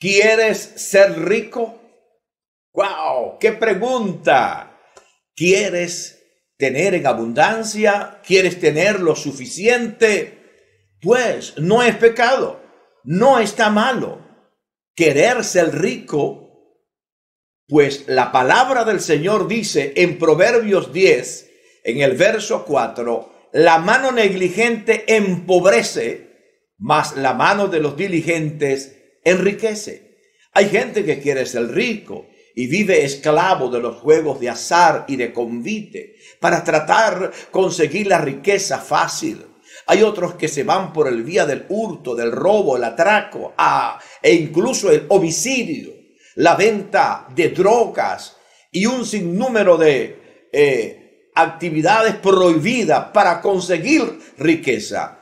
¿Quieres ser rico? ¡Wow! ¡Qué pregunta! ¿Quieres tener en abundancia? ¿Quieres tener lo suficiente? Pues no es pecado, no está malo. Querer ser rico, pues la palabra del Señor dice en Proverbios 10, en el verso 4, la mano negligente empobrece, mas la mano de los diligentes enriquece. Hay gente que quiere ser rico y vive esclavo de los juegos de azar y de convite para tratar conseguir la riqueza fácil. Hay otros que se van por el vía del hurto, del robo, el atraco e incluso el homicidio, la venta de drogas y un sinnúmero de eh, actividades prohibidas para conseguir riqueza.